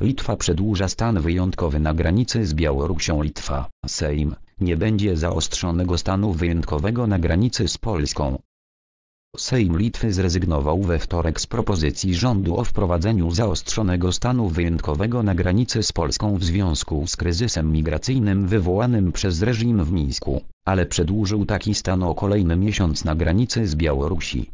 Litwa przedłuża stan wyjątkowy na granicy z Białorusią Litwa. Sejm nie będzie zaostrzonego stanu wyjątkowego na granicy z Polską. Sejm Litwy zrezygnował we wtorek z propozycji rządu o wprowadzeniu zaostrzonego stanu wyjątkowego na granicy z Polską w związku z kryzysem migracyjnym wywołanym przez reżim w Mińsku, ale przedłużył taki stan o kolejny miesiąc na granicy z Białorusi.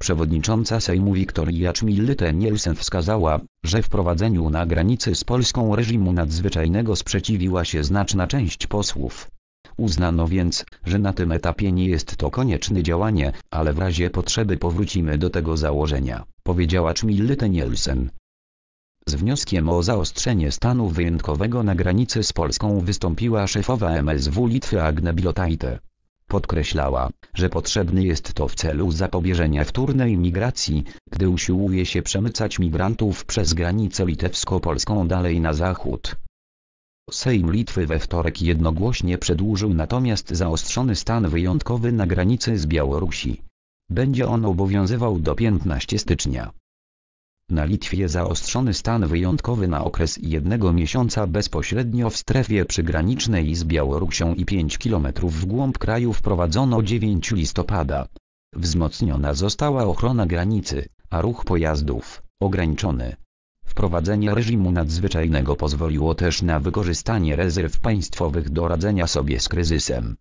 Przewodnicząca Sejmu Wiktoria Czmilyte-Nielsen wskazała, że wprowadzeniu na granicy z Polską reżimu nadzwyczajnego sprzeciwiła się znaczna część posłów. Uznano więc, że na tym etapie nie jest to konieczne działanie, ale w razie potrzeby powrócimy do tego założenia, powiedziała Czmilyte-Nielsen. Z wnioskiem o zaostrzenie stanu wyjątkowego na granicy z Polską wystąpiła szefowa MSW Litwy Agne Bilotajte. Podkreślała, że potrzebny jest to w celu zapobieżenia wtórnej migracji, gdy usiłuje się przemycać migrantów przez granicę litewsko-polską dalej na zachód. Sejm Litwy we wtorek jednogłośnie przedłużył natomiast zaostrzony stan wyjątkowy na granicy z Białorusi. Będzie on obowiązywał do 15 stycznia. Na Litwie zaostrzony stan wyjątkowy na okres jednego miesiąca bezpośrednio w strefie przygranicznej z Białorusią i 5 km w głąb kraju wprowadzono 9 listopada. Wzmocniona została ochrona granicy, a ruch pojazdów ograniczony. Wprowadzenie reżimu nadzwyczajnego pozwoliło też na wykorzystanie rezerw państwowych do radzenia sobie z kryzysem.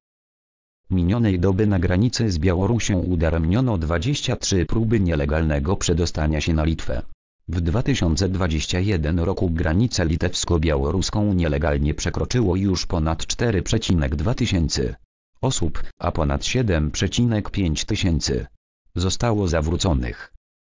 Minionej doby na granicy z Białorusią udaremniono 23 próby nielegalnego przedostania się na Litwę. W 2021 roku granicę litewsko-białoruską nielegalnie przekroczyło już ponad 4,2 tysięcy osób, a ponad 7,5 tysięcy zostało zawróconych.